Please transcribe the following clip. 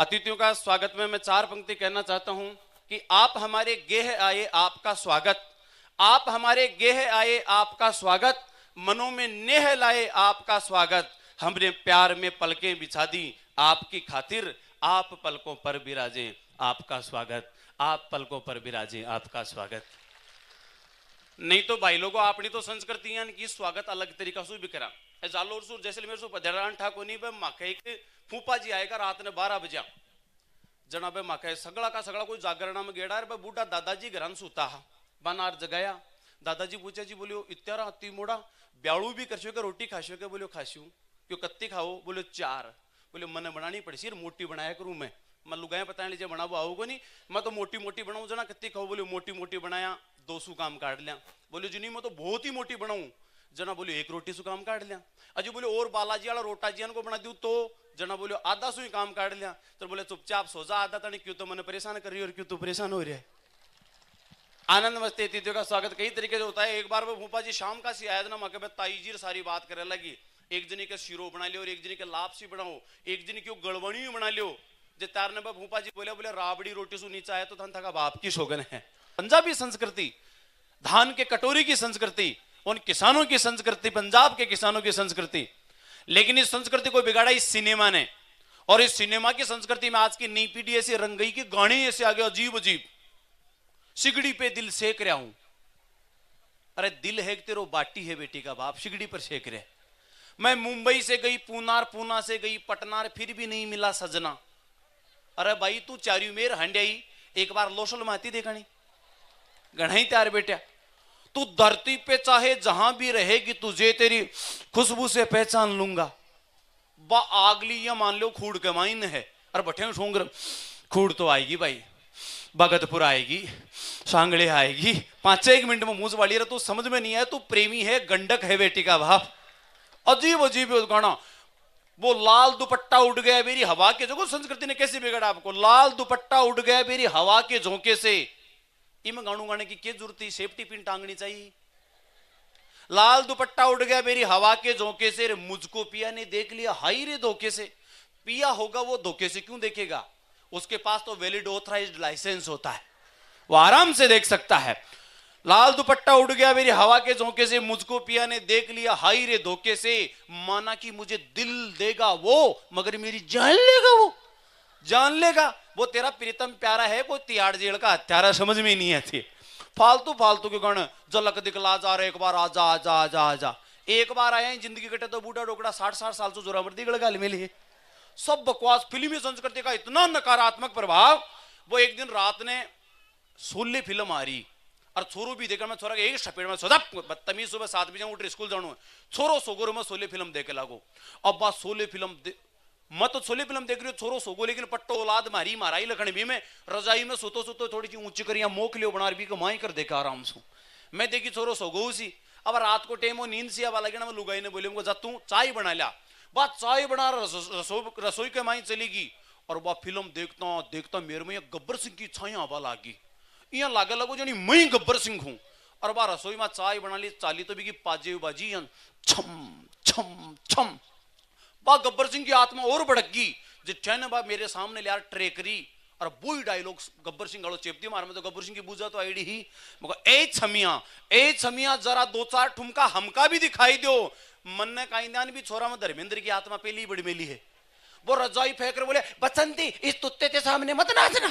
अतिथियों का स्वागत में मैं चार पंक्ति कहना चाहता हूं कि आप हमारे गेह आए आपका स्वागत आप हमारे गेह आए आपका स्वागत मनो में नेह लाए आपका स्वागत हमने प्यार में पलकें बिछा दी आपकी खातिर आप पलकों पर बिराजे आपका स्वागत आप पलकों पर बिराजे आपका स्वागत नहीं तो भाई लोगों आपने तो संस्कृति की कि स्वागत अलग तरीका से भी करा जालोर सूर जैसलमेर सूर पधरान नहीं भाई माके फूफा जी आएगा रात ने बारह बजे जना भाई माके सगड़ा का सगड़ा कोई जागरणा में गेड़ा भाई बूढ़ा दादाजी घरान सूता हा बनार जगाया दादाजी पूछा जी बोलियो इत्यारा अति मोड़ा ब्याड़ू भी करशो के रोटी खाशो के बोलियो खाशू क्यों कत्ती खाओ बोलियो चार बोलियो मन बनानी पड़ी सिर मोटी बनाया करू मैं मन लुगाया पता नहीं लीजिए बनाबो आओ नहीं मैं तो मोटी मोटी बनाऊ जना कत्ती खाओ बोलियो मोटी मोटी बनाया दो सौ काम काट लिया बोले जी नहीं मैं तो बहुत ही मोटी बनाऊ जना बोलो एक रोटी सु काम काट लिया अजी बोले और बालाजी वाला रोटा जी को बना दू तो जना बोलो आधा सु काम काट लिया तो बोले चुपचाप सो जा आधा तीन क्यों तो मैंने परेशान कर रही और क्यों तू परेशान हो रहा है आनंद मस्ती अतिथियों का स्वागत कई तरीके से होता है एक बार वो भूपा जी शाम का सी आया था ना मकबे ताई जी सारी बात करे लगी एक जनी का शिरो बना लियो और एक जने के लापसी बनाओ एक जनी क्यों गड़बड़ी बना लियो जे तारने भूपा जी बोले बोले राबड़ी रोटी सु नीचा आया तो थन थका बाप की शोगन है पंजाबी संस्कृति धान के कटोरी की संस्कृति उन किसानों की संस्कृति पंजाब के किसानों की संस्कृति लेकिन इस संस्कृति को बिगाड़ा इस सिनेमा ने और इस सिनेमा की संस्कृति में आज की नई पीढ़ी ऐसी रंग गई कि गाने ऐसे आ गए अजीब अजीब सिगड़ी पे दिल सेक रहा हूं अरे दिल है तेरो बाटी है बेटी का बाप सिगड़ी पर सेक रहे मैं मुंबई से गई पूनार पूना से गई पटनार फिर भी नहीं मिला सजना अरे भाई तू चारू हंड्याई एक बार लोशल महती देखा नहीं गणाई तैयार बेटा तू धरती पे चाहे जहां भी रहेगी तुझे तेरी खुशबू से पहचान लूंगा वह आगली या मान लो खूड़ के माइन है अरे बठे सोंगर खूड़ तो आएगी भाई भगतपुर आएगी सांगड़े आएगी पांच एक मिनट में मुंह वाली तू समझ में नहीं आया तू प्रेमी है गंडक है बेटी का भाव अजीब अजीब गाना वो लाल दुपट्टा उड़ गया मेरी हवा के झोंको संस्कृति ने कैसे बिगड़ा आपको लाल दुपट्टा उड़ गया मेरी हवा के झोंके से इम गाणू गाने की के जरूरत जरूरती सेफ्टी पिन टांगनी चाहिए लाल दुपट्टा उड़ गया मेरी हवा के झोंके से मुझको पिया ने देख लिया हाई रे धोखे से पिया होगा वो धोखे से क्यों देखेगा उसके पास तो वैलिड ऑथराइज लाइसेंस होता है वो आराम से देख सकता है लाल दुपट्टा उड़ गया मेरी हवा के झोंके से मुझको पिया ने देख लिया हाई रे धोखे से माना कि मुझे दिल देगा वो मगर मेरी जान लेगा वो जान लेगा वो तेरा प्रीतम प्यारा है कोई तिहाड़ जेल का हत्यारा समझ में नहीं आती फालतू फालतू के गण झलक दिखला जा रहा एक बार आ जा आजा आजा आजा जा एक बार आए जिंदगी कटे तो बूढ़ा डोकड़ा साठ साठ साल से जोरा मर्दी गड़गाल में लिए सब बकवास फिल्मी संस्कृति का इतना नकारात्मक प्रभाव वो एक दिन रात ने सोल्ली फिल्म आ रही और छोरू भी देखकर मैं छोरा एक सपेट में सोचा बदतमीज सुबह सात बजे उठ स्कूल जाऊ छोरो सोगोर में सोले फिल्म देखे लागो अब बात सोले फिल्म मत तो छोले फिल्म देख रही हो छोरो सोगो लेकिन पट्टो औलाद मारी मारा माराई लखनवी में रजाई में सोतो सोतो थोड़ी सी ऊंची करिया मोख लियो बना भी कमाई कर देखा आराम से मैं देखी छोरो सोगो सी अब रात को टेम हो नींद सी अब लगे ना लुगाई ने बोले उनको जा तू चाय बना लिया बात चाय बना रसोई के माई चलेगी और वह फिल्म देखता देखता मेरे में गब्बर सिंह की छाया हवा लागी यहाँ लागे लगो जानी मैं गब्बर सिंह हूँ और बा रसोई में चाय बना ली चाली तो भी की पाजे बाजी छम छम छम बा गब्बर सिंह की आत्मा और भड़क गई जिच्छा चैन बा मेरे सामने लिया ट्रेकरी और वो ही डायलॉग गब्बर सिंह गाड़ो चेपती मार में तो गब्बर सिंह की बूझा तो आईडी ही मगर ए छमिया ए छमिया जरा दो चार ठुमका हमका भी दिखाई दो मन ने काइंदान भी छोरा में धर्मेंद्र की आत्मा पहली बड़ी मेली है वो रजाई फेंक बोले बसंती इस तुत्ते के सामने मत नाचना